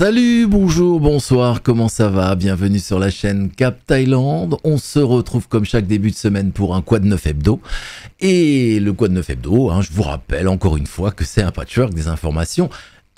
Salut, bonjour, bonsoir, comment ça va Bienvenue sur la chaîne Cap Thaïlande. On se retrouve comme chaque début de semaine pour un Quad 9 Hebdo. Et le Quad 9 Hebdo, hein, je vous rappelle encore une fois que c'est un patchwork des informations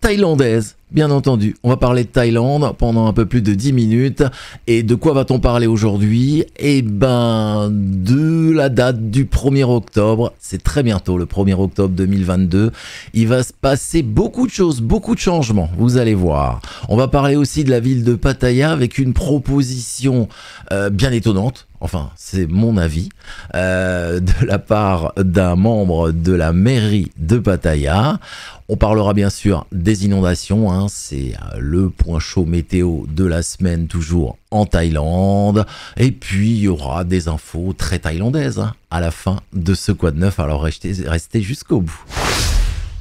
thaïlandaises Bien entendu, on va parler de Thaïlande pendant un peu plus de 10 minutes. Et de quoi va-t-on parler aujourd'hui Eh ben, de la date du 1er octobre. C'est très bientôt, le 1er octobre 2022. Il va se passer beaucoup de choses, beaucoup de changements, vous allez voir. On va parler aussi de la ville de Pattaya avec une proposition euh, bien étonnante enfin c'est mon avis, euh, de la part d'un membre de la mairie de Pattaya. On parlera bien sûr des inondations, hein, Hein, c'est euh, le point chaud météo de la semaine toujours en Thaïlande. Et puis il y aura des infos très thaïlandaises hein, à la fin de ce Quad neuf. alors restez jusqu'au bout.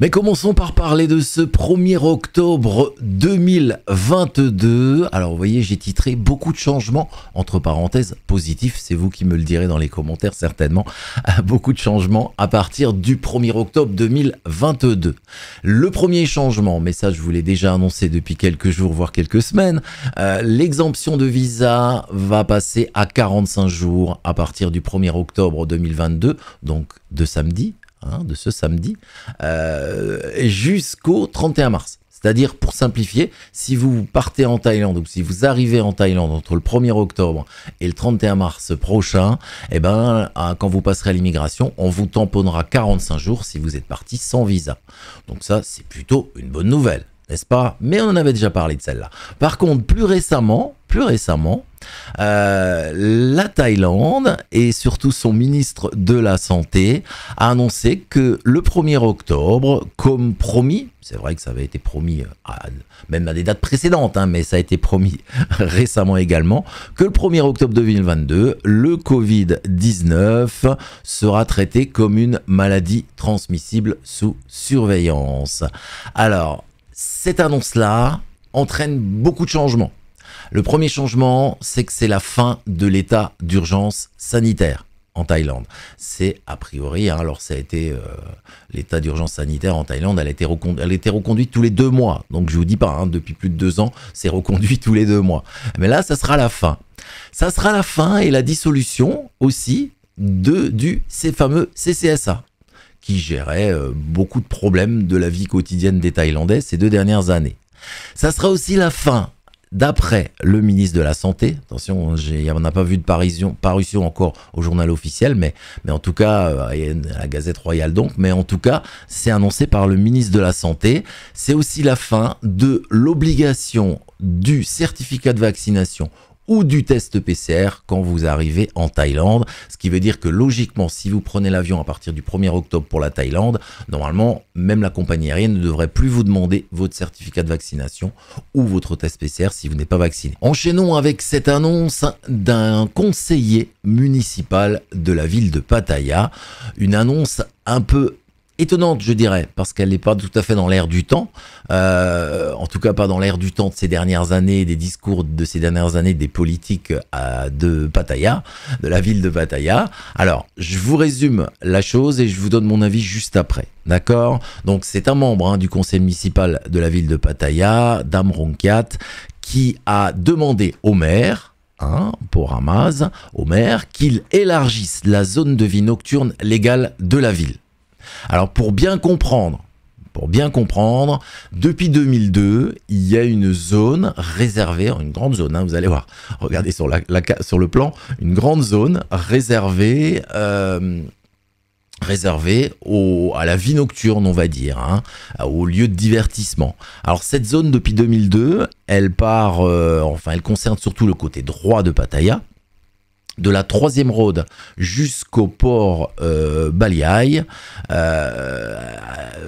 Mais commençons par parler de ce 1er octobre 2022. Alors vous voyez, j'ai titré beaucoup de changements, entre parenthèses, positifs, c'est vous qui me le direz dans les commentaires certainement, beaucoup de changements à partir du 1er octobre 2022. Le premier changement, mais ça je vous l'ai déjà annoncé depuis quelques jours, voire quelques semaines, euh, l'exemption de visa va passer à 45 jours à partir du 1er octobre 2022, donc de samedi Hein, de ce samedi, euh, jusqu'au 31 mars. C'est-à-dire, pour simplifier, si vous partez en Thaïlande ou si vous arrivez en Thaïlande entre le 1er octobre et le 31 mars prochain, eh ben, hein, quand vous passerez à l'immigration, on vous tamponnera 45 jours si vous êtes parti sans visa. Donc ça, c'est plutôt une bonne nouvelle n'est-ce pas Mais on en avait déjà parlé de celle-là. Par contre, plus récemment, plus récemment, euh, la Thaïlande et surtout son ministre de la Santé a annoncé que le 1er octobre, comme promis, c'est vrai que ça avait été promis euh, même à des dates précédentes, hein, mais ça a été promis récemment également, que le 1er octobre 2022, le Covid-19 sera traité comme une maladie transmissible sous surveillance. Alors, cette annonce-là entraîne beaucoup de changements. Le premier changement, c'est que c'est la fin de l'état d'urgence sanitaire en Thaïlande. C'est a priori, hein, alors ça a été euh, l'état d'urgence sanitaire en Thaïlande, elle a, été reconduite tous les deux mois. Donc je vous dis pas, hein, depuis plus de deux ans, c'est reconduit tous les deux mois. Mais là, ça sera la fin. Ça sera la fin et la dissolution aussi de du ces fameux CCSA qui gérait euh, beaucoup de problèmes de la vie quotidienne des Thaïlandais ces deux dernières années. Ça sera aussi la fin D'après le ministre de la Santé, attention, hein, on n'a pas vu de parution, encore au journal officiel, mais, mais en tout cas, euh, à la Gazette Royale donc, mais en tout cas, c'est annoncé par le ministre de la Santé. C'est aussi la fin de l'obligation du certificat de vaccination ou du test PCR quand vous arrivez en Thaïlande. Ce qui veut dire que logiquement, si vous prenez l'avion à partir du 1er octobre pour la Thaïlande, normalement, même la compagnie aérienne ne devrait plus vous demander votre certificat de vaccination ou votre test PCR si vous n'êtes pas vacciné. Enchaînons avec cette annonce d'un conseiller municipal de la ville de Pattaya. Une annonce un peu étonnante, je dirais, parce qu'elle n'est pas tout à fait dans l'air du temps, euh, en tout cas pas dans l'air du temps de ces dernières années, des discours de ces dernières années des politiques euh, de Pattaya, de la ville de Pattaya. Alors, je vous résume la chose et je vous donne mon avis juste après. D'accord Donc c'est un membre hein, du conseil municipal de la ville de Pattaya, Dame Ronkiat, qui a demandé au maire, Hein, pour Hamas, au maire, qu'il élargisse la zone de vie nocturne légale de la ville. Alors pour bien comprendre, pour bien comprendre, depuis 2002, il y a une zone réservée, une grande zone, hein, vous allez voir, regardez sur, le plan, une grande zone réservée, euh, réservée à la vie nocturne, on va dire, hein, au lieu de divertissement. Alors cette zone, depuis 2002, elle part, euh, enfin elle concerne surtout le côté droit de Pattaya, de la troisième road jusqu'au port euh, euh,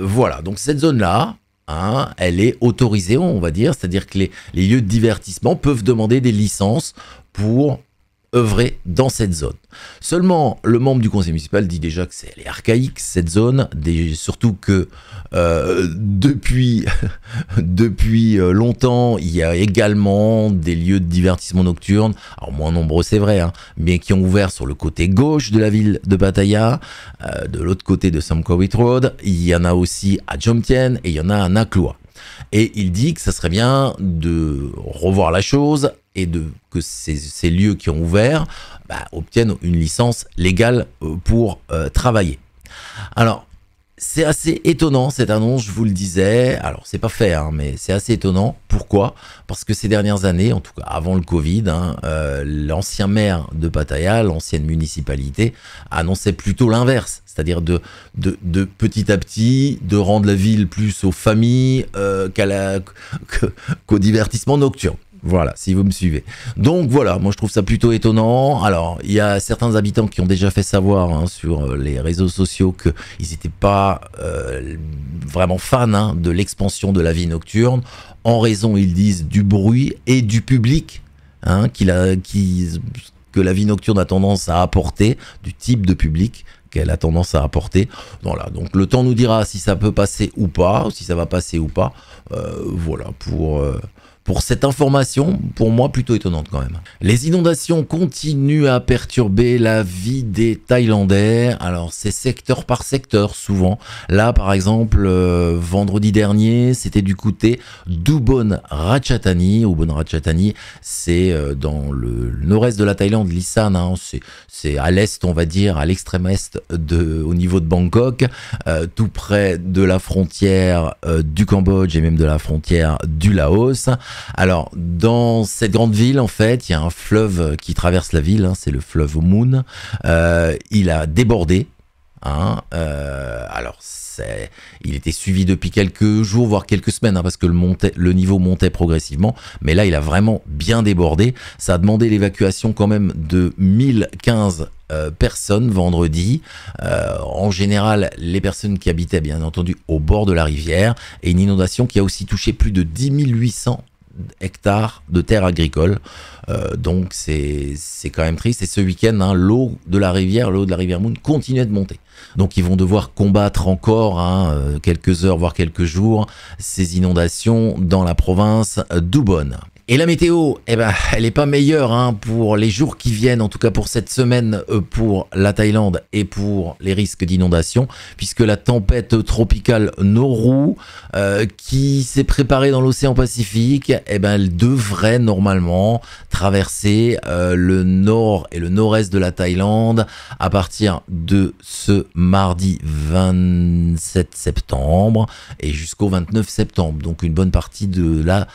voilà, donc cette zone-là, hein, elle est autorisée, on va dire, c'est-à-dire que les lieux de divertissement peuvent demander des licences pour œuvrer dans cette zone. Seulement, le membre du conseil municipal dit déjà que c'est archaïque, cette zone, surtout que euh, depuis, depuis euh, longtemps, il y a également des lieux de divertissement nocturne, alors moins nombreux c'est vrai, hein, mais qui ont ouvert sur le côté gauche de la ville de Pattaya, euh, de l'autre côté de Samkowit Road, il y en a aussi à Jomtien et il y en a à Nakloa. Et il dit que ça serait bien de revoir la chose et de que ces, lieux qui ont ouvert bah, obtiennent une licence légale euh, pour euh, travailler. Alors, c'est assez étonnant cette annonce, je vous le disais. Alors, c'est pas fait, hein, mais c'est assez étonnant. Pourquoi Parce que ces dernières années, en tout cas avant le Covid, hein, euh, l'ancien maire de Pattaya, l'ancienne municipalité, annonçait plutôt l'inverse, c'est-à-dire de, petit à petit, de rendre la ville plus aux familles qu'au divertissement nocturne. Voilà, si vous me suivez. Donc voilà, moi je trouve ça plutôt étonnant. Alors, il y a certains habitants qui ont déjà fait savoir hein, sur euh, les réseaux sociaux qu'ils n'étaient pas euh, vraiment fans hein, de l'expansion de la vie nocturne, en raison, ils disent, du bruit et du public hein, a, que la vie nocturne a tendance à apporter, du type de public qu'elle a tendance à apporter. Voilà, donc le temps nous dira si ça peut passer ou pas, si ça va passer ou pas. Euh, voilà, pour pour cette information, pour moi plutôt étonnante quand même. Les inondations continuent à perturber la vie des Thaïlandais. Alors c'est secteur par secteur souvent. Là par exemple, euh, vendredi dernier, c'était du côté d'Ubon ou Ubon ratchatani c'est euh, dans le nord-est de la Thaïlande, l'Issan. Hein, c'est à l'est, on va dire, à l'extrême est de, au niveau de Bangkok, euh, tout près de la frontière du Cambodge et même de la frontière du Laos. Alors, dans cette grande ville, en fait, il y a un fleuve qui traverse la ville, hein, c'est le fleuve Moon. Euh, il a débordé. Hein, euh, alors, il était suivi depuis quelques jours, voire quelques semaines, hein, parce que le, niveau montait progressivement. Mais là, il a vraiment bien débordé. Ça a demandé l'évacuation quand même de 1015 euh, personnes vendredi. en général, les personnes qui habitaient, bien entendu, au bord de la rivière. Et une inondation qui a aussi touché plus de 10 800 hectares de terres agricoles. Euh, donc c'est quand même triste. Et ce week-end, hein, l'eau de la rivière, l'eau de la rivière Moon continue de monter. Donc ils vont devoir combattre encore hein, euh, quelques heures, voire quelques jours, ces inondations dans la province d'Oubonne et la météo, eh ben, elle n'est pas meilleure hein, pour les jours qui viennent, en tout cas pour cette semaine, euh, pour la Thaïlande et pour les risques d'inondation, puisque la tempête tropicale Noru, euh, qui s'est préparée dans l'océan Pacifique, eh ben, elle devrait normalement traverser euh, le nord et le nord-est de la Thaïlande à partir de ce mardi 27 septembre et jusqu'au 29 septembre, donc une bonne partie de la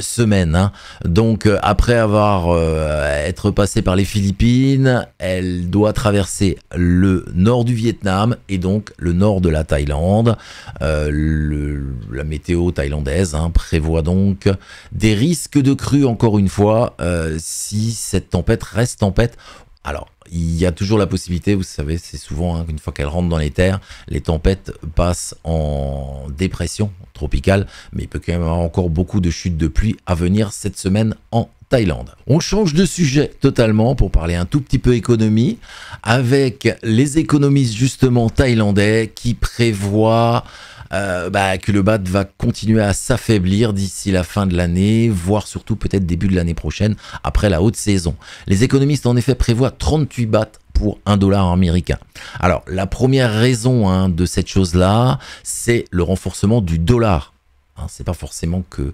semaine. Hein. Donc euh, après avoir été euh, être passée par les Philippines, elle doit traverser le nord du Vietnam et donc le nord de la Thaïlande. Euh, la météo thaïlandaise hein, prévoit donc des risques de crue encore une fois si cette tempête reste tempête. Alors, il y a toujours la possibilité, vous savez, c'est souvent hein, qu'une fois qu'elle rentre dans les terres, les tempêtes passent en dépression tropicale, mais il peut quand même avoir encore beaucoup de chutes de pluie à venir cette semaine en Thaïlande. On change de sujet totalement pour parler un tout petit peu économie avec les économistes justement thaïlandais qui prévoient euh, bah, que le BAT va continuer à s'affaiblir d'ici la fin de l'année, voire surtout peut-être début de l'année prochaine, après la haute saison. Les économistes en effet prévoient 38 BAT pour 1 dollar américain. Alors, la première raison hein, de cette chose-là, c'est le renforcement du dollar Hein, c'est pas forcément que,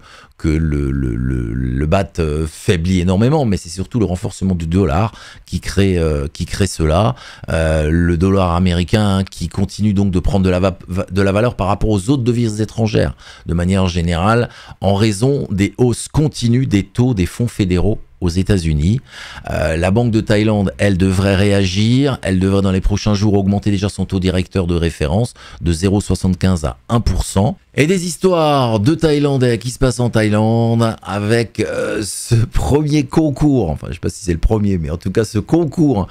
le, BAT euh, faiblit énormément, mais c'est surtout le renforcement du dollar qui crée, euh, cela. Euh, le dollar américain qui continue donc de prendre de la, valeur par rapport aux autres devises étrangères, de manière générale, en raison des hausses continues des taux des fonds fédéraux aux États-Unis. la Banque de Thaïlande, elle devrait réagir, elle devrait dans les prochains jours augmenter déjà son taux directeur de référence de 0,75 à 1%. Et des histoires de Thaïlandais qui se passent en Thaïlande avec euh, ce premier concours, enfin je ne sais pas si c'est le premier, mais en tout cas ce concours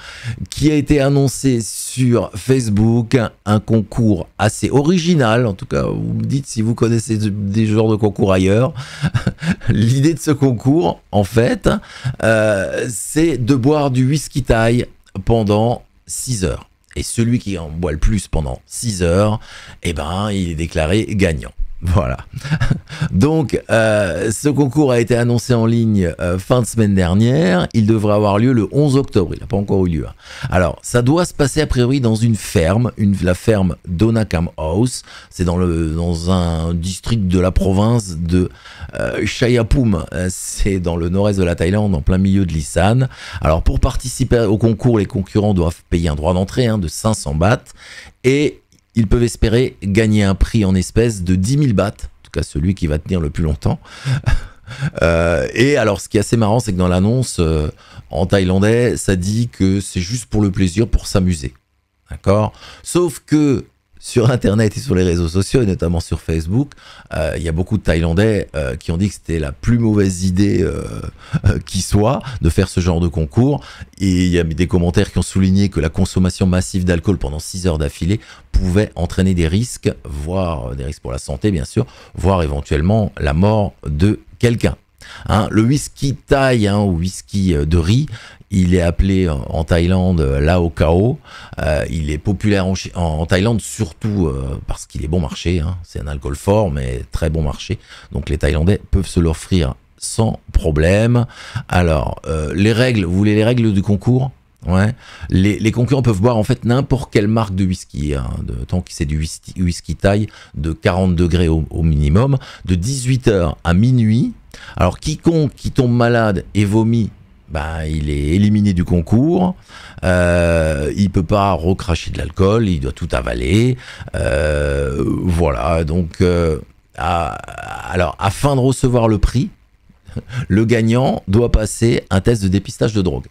qui a été annoncé sur Facebook, un concours assez original, en tout cas vous me dites si vous connaissez des genres de concours ailleurs. L'idée de ce concours, en fait, euh, c'est de boire du whisky thaï pendant 6 heures. Et celui qui en boit le plus pendant 6 heures, eh ben, il est déclaré gagnant. Voilà. Donc, euh, ce concours a été annoncé en ligne euh, fin de semaine dernière. Il devrait avoir lieu le 11 octobre. Il n'a pas encore eu lieu. Hein. Alors, ça doit se passer a priori dans une ferme, la ferme Donakam House. C'est dans, un district de la province de euh, Chayapum. C'est dans le nord-est de la Thaïlande, en plein milieu de Lisan. Alors, pour participer au concours, les concurrents doivent payer un droit d'entrée hein, de 500 bahts et ils peuvent espérer gagner un prix en espèces de 10 000 bahts, en tout cas celui qui va tenir le plus longtemps. Euh, et alors, ce qui est assez marrant, c'est que dans l'annonce euh, en thaïlandais, ça dit que c'est juste pour le plaisir, pour s'amuser. D'accord Sauf que sur Internet et sur les réseaux sociaux, et notamment sur Facebook, euh, il y a beaucoup de Thaïlandais euh, qui ont dit que c'était la plus mauvaise idée euh, qui soit de faire ce genre de concours. Et il y a des commentaires qui ont souligné que la consommation massive d'alcool pendant 6 heures d'affilée pouvait entraîner des risques, voire des risques pour la santé bien sûr, voire éventuellement la mort de quelqu'un. Hein, le whisky thaï hein, ou whisky euh, de riz, il est appelé euh, en Thaïlande euh, Lao Kao. il est populaire en, Thaïlande surtout parce qu'il est bon marché. Hein. C'est un alcool fort mais très bon marché. Donc les Thaïlandais peuvent se l'offrir sans problème. Alors les règles, vous voulez les règles du concours Les, concurrents peuvent boire en fait n'importe quelle marque de whisky, tant que c'est du whisky, thaï de 40 degrés au minimum, de 18h à minuit, alors quiconque qui tombe malade et vomit, bah, il est éliminé du concours. il euh, il peut pas recracher de l'alcool, il doit tout avaler. Euh, voilà, donc euh, alors afin de recevoir le prix, le gagnant doit passer un test de dépistage de drogue.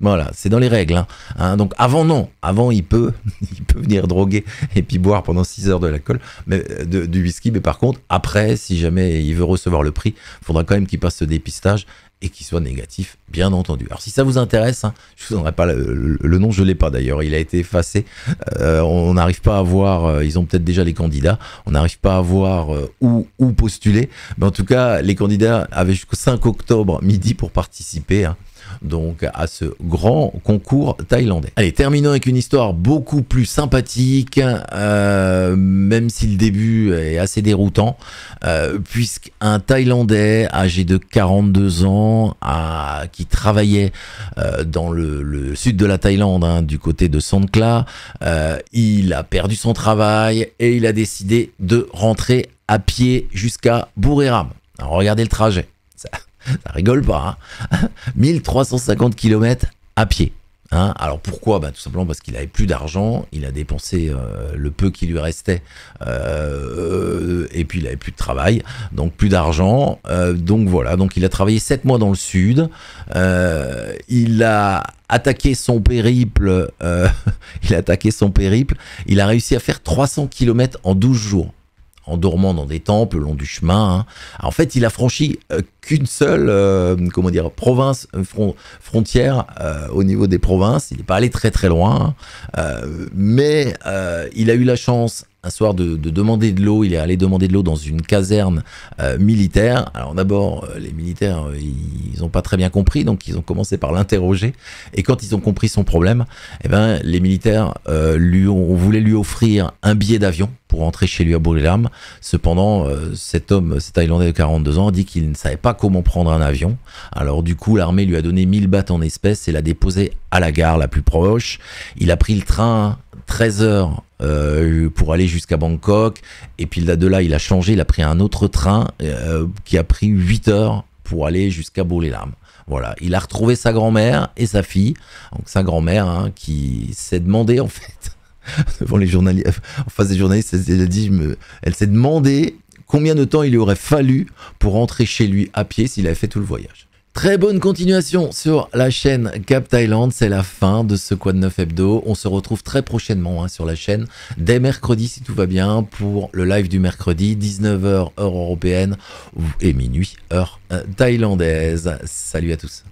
Voilà, c'est dans les règles. Hein. Hein, donc avant non, avant il peut, il peut venir droguer et puis boire pendant 6 heures de l'alcool, mais euh, du whisky. Mais par contre, après, si jamais il veut recevoir le prix, il faudra quand même qu'il passe ce dépistage et qu'il soit négatif, bien entendu. Alors si ça vous intéresse, hein, je vous donnerai pas le, nom, je l'ai pas d'ailleurs, il a été effacé. Euh, on n'arrive pas à voir, euh, ils ont peut-être déjà les candidats, on n'arrive pas à voir où, postuler, mais en tout cas, les candidats avaient jusqu'au 5 octobre midi pour participer donc à ce grand concours thaïlandais. Allez, terminons avec une histoire beaucoup plus sympathique, euh, même si le début est assez déroutant, euh, puisqu'un Thaïlandais âgé de 42 ans, qui travaillait euh, dans le, sud de la Thaïlande, hein, du côté de Songkhla, euh, il a perdu son travail et il a décidé de rentrer à pied jusqu'à Buriram. Alors regardez le trajet. ça rigole pas. 1350 hein. km à pied. Hein. Alors pourquoi ben, Tout simplement parce qu'il avait plus d'argent, il a dépensé euh, le peu qui lui restait, euh, et puis il avait plus de travail, donc plus d'argent. Euh, donc voilà, donc il a travaillé 7 mois dans le sud, il a attaqué son périple, il a attaqué son périple, il a réussi à faire 300 km en 12 jours en dormant dans des temples le long du chemin. Hein. En fait, il a franchi euh, qu'une seule, euh, comment dire, province, euh, frontière au niveau des provinces. Il n'est pas allé très très loin, hein. mais il a eu la chance un soir de, demander de l'eau. Il est allé demander de l'eau dans une caserne euh, militaire. Alors d'abord, euh, les militaires, euh, ils n'ont pas très bien compris, donc ils ont commencé par l'interroger. Et quand ils ont compris son problème, eh ben, les militaires lui on voulait lui offrir un billet d'avion pour rentrer chez lui à bourg Cependant, cet homme, cet Thaïlandais de 42 ans, a dit qu'il ne savait pas comment prendre un avion. Alors du coup, l'armée lui a donné 1000 bahts en espèces et l'a déposé à la gare la plus proche. Il a pris le train 13 heures euh, pour aller jusqu'à Bangkok. Et puis là de là, il a changé, il a pris un autre train euh, qui a pris 8 heures pour aller jusqu'à beau Voilà, il a retrouvé sa grand-mère et sa fille. Donc sa grand-mère hein, qui s'est demandé en fait devant les journalistes, en face des journalistes, elle, dit, elle s'est demandé combien de temps il aurait fallu pour rentrer chez lui à pied s'il avait fait tout le voyage. Très bonne continuation sur la chaîne Cap Thaïlande, C'est la fin de ce Quoi de Neuf Hebdo. On se retrouve très prochainement hein, sur la chaîne, dès mercredi si tout va bien, pour le live du mercredi, 19h heure européenne et minuit heure euh, thaïlandaise. Salut à tous.